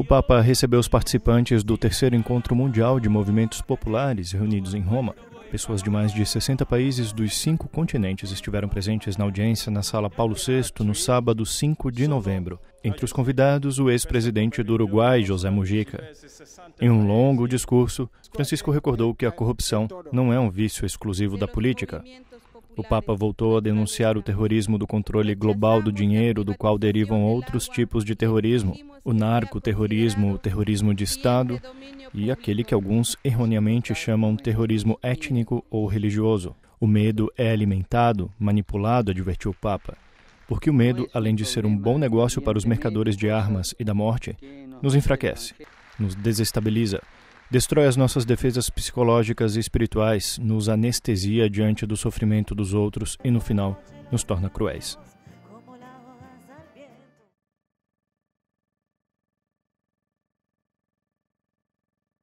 O Papa recebeu os participantes do terceiro encontro mundial de movimentos populares reunidos em Roma. Pessoas de mais de 60 países dos cinco continentes estiveram presentes na audiência na Sala Paulo VI no sábado 5 de novembro. Entre os convidados, o ex-presidente do Uruguai, José Mujica. Em um longo discurso, Francisco recordou que a corrupção não é um vício exclusivo da política, o Papa voltou a denunciar o terrorismo do controle global do dinheiro, do qual derivam outros tipos de terrorismo, o narcoterrorismo, o terrorismo de Estado e aquele que alguns erroneamente chamam terrorismo étnico ou religioso. O medo é alimentado, manipulado, advertiu o Papa. Porque o medo, além de ser um bom negócio para os mercadores de armas e da morte, nos enfraquece, nos desestabiliza Destrói as nossas defesas psicológicas e espirituais, nos anestesia diante do sofrimento dos outros e, no final, nos torna cruéis.